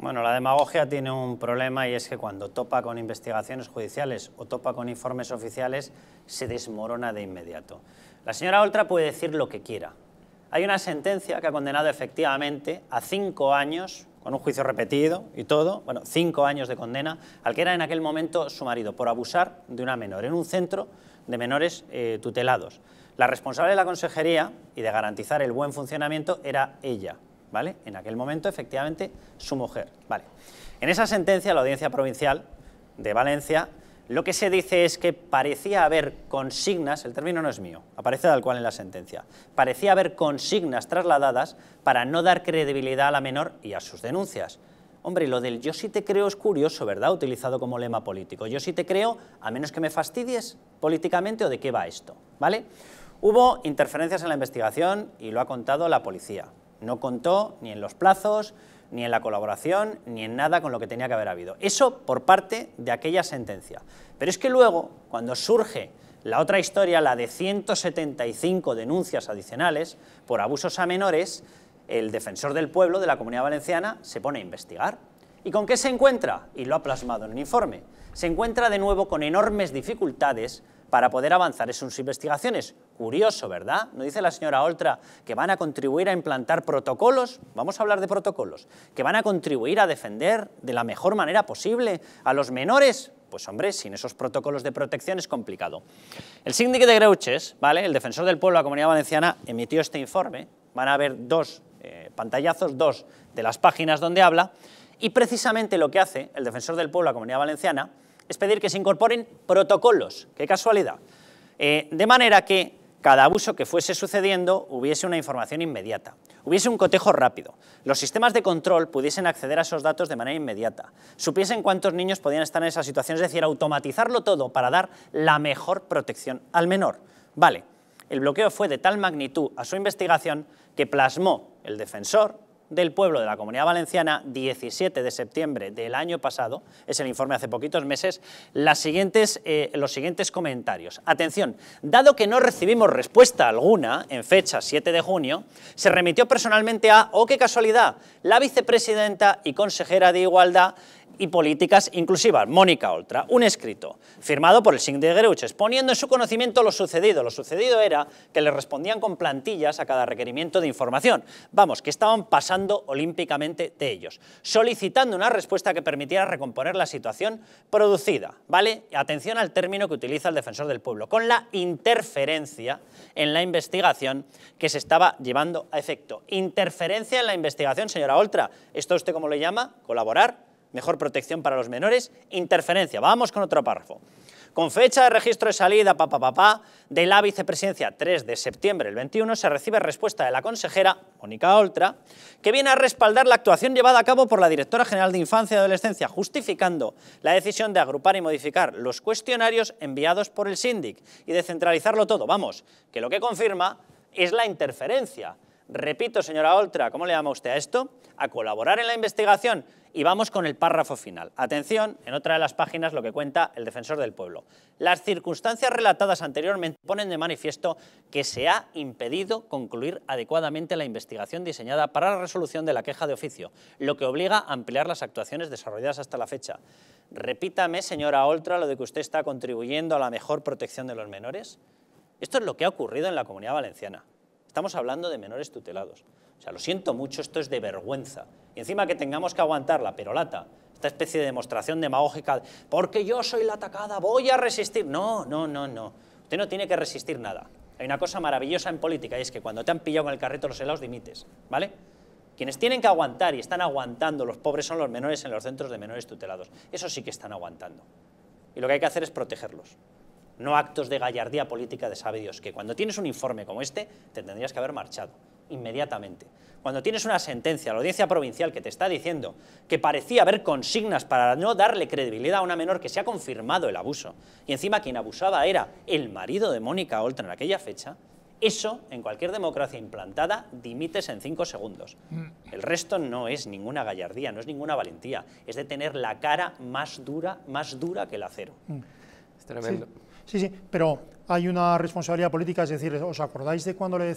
Bueno, la demagogia tiene un problema y es que cuando topa con investigaciones judiciales o topa con informes oficiales, se desmorona de inmediato. La señora Oltra puede decir lo que quiera. Hay una sentencia que ha condenado efectivamente a cinco años, con un juicio repetido y todo, bueno, cinco años de condena, al que era en aquel momento su marido, por abusar de una menor en un centro de menores eh, tutelados. La responsable de la consejería y de garantizar el buen funcionamiento era ella, en aquel momento, efectivamente, su mujer, En esa sentencia, la Audiencia Provincial de Valencia, lo que se dice es que parecía haber consignas, el término no es mío, aparece tal cual en la sentencia, parecía haber consignas trasladadas para no dar credibilidad a la menor y a sus denuncias. Hombre, lo del yo sí te creo es curioso, ¿verdad?, utilizado como lema político. Yo sí te creo, a menos que me fastidies políticamente o de qué va esto, ¿vale? Hubo interferencias en la investigación y lo ha contado la policía. No contó ni en los plazos, ni en la colaboración, ni en nada con lo que tenía que haber habido. Eso por parte de aquella sentencia. Pero es que luego, cuando surge la otra historia, la de 175 denuncias adicionales por abusos a menores, el defensor del pueblo de la Comunidad Valenciana se pone a investigar. ¿Y con qué se encuentra? Y lo ha plasmado en el informe. Se encuentra de nuevo con enormes dificultades para poder avanzar en sus investigaciones. Curioso, ¿verdad? ¿No dice la señora Oltra que van a contribuir a implantar protocolos? Vamos a hablar de protocolos. ¿Que van a contribuir a defender de la mejor manera posible a los menores? Pues hombre, sin esos protocolos de protección es complicado. El síndico de Greuches, ¿vale? el defensor del pueblo de la Comunidad Valenciana, emitió este informe. Van a ver dos eh, pantallazos, dos de las páginas donde habla. Y precisamente lo que hace el defensor del pueblo de la Comunidad Valenciana es pedir que se incorporen protocolos, qué casualidad, eh, de manera que cada abuso que fuese sucediendo hubiese una información inmediata, hubiese un cotejo rápido, los sistemas de control pudiesen acceder a esos datos de manera inmediata, supiesen cuántos niños podían estar en esas situaciones, es decir, automatizarlo todo para dar la mejor protección al menor. Vale, el bloqueo fue de tal magnitud a su investigación que plasmó el defensor, del Pueblo de la Comunidad Valenciana, 17 de septiembre del año pasado, es el informe hace poquitos meses, eh, los siguientes comentarios. Atención, dado que no recibimos respuesta alguna en fecha 7 de junio, se remitió personalmente a, oh qué casualidad, la vicepresidenta y consejera de Igualdad, y políticas inclusivas, Mónica Oltra, un escrito firmado por el sindicato de Greuch, poniendo en su conocimiento lo sucedido. Lo sucedido era que le respondían con plantillas a cada requerimiento de información, vamos, que estaban pasando olímpicamente de ellos, solicitando una respuesta que permitiera recomponer la situación producida, ¿vale? Atención al término que utiliza el defensor del pueblo, con la interferencia en la investigación que se estaba llevando a efecto. Interferencia en la investigación, señora Oltra, ¿esto usted cómo lo llama? ¿Colaborar? mejor protección para los menores, interferencia. Vamos con otro párrafo. Con fecha de registro de salida papá papá de la vicepresidencia 3 de septiembre del 21 se recibe respuesta de la consejera, Mónica Oltra, que viene a respaldar la actuación llevada a cabo por la directora general de Infancia y Adolescencia, justificando la decisión de agrupar y modificar los cuestionarios enviados por el síndic y de centralizarlo todo. Vamos, que lo que confirma es la interferencia. Repito, señora Oltra, ¿cómo le llama usted a esto? A colaborar en la investigación y vamos con el párrafo final. Atención, en otra de las páginas lo que cuenta el defensor del pueblo. Las circunstancias relatadas anteriormente ponen de manifiesto que se ha impedido concluir adecuadamente la investigación diseñada para la resolución de la queja de oficio, lo que obliga a ampliar las actuaciones desarrolladas hasta la fecha. Repítame, señora Oltra, lo de que usted está contribuyendo a la mejor protección de los menores. Esto es lo que ha ocurrido en la Comunidad Valenciana. Estamos hablando de menores tutelados. O sea, lo siento mucho, esto es de vergüenza. Y encima que tengamos que aguantar la perolata, esta especie de demostración demagógica, porque yo soy la atacada, voy a resistir. No, no, no, no. Usted no tiene que resistir nada. Hay una cosa maravillosa en política y es que cuando te han pillado con el carrito los helados, dimites, ¿vale? Quienes tienen que aguantar y están aguantando los pobres son los menores en los centros de menores tutelados. Eso sí que están aguantando. Y lo que hay que hacer es protegerlos no actos de gallardía política de sabe Dios que. Cuando tienes un informe como este, te tendrías que haber marchado inmediatamente. Cuando tienes una sentencia, la audiencia provincial que te está diciendo que parecía haber consignas para no darle credibilidad a una menor que se ha confirmado el abuso, y encima quien abusaba era el marido de Mónica Oltra en aquella fecha, eso, en cualquier democracia implantada, dimites en cinco segundos. Mm. El resto no es ninguna gallardía, no es ninguna valentía, es de tener la cara más dura, más dura que el acero. Mm. Es tremendo. Sí, sí, pero hay una responsabilidad política, es decir, ¿os acordáis de cuando le decía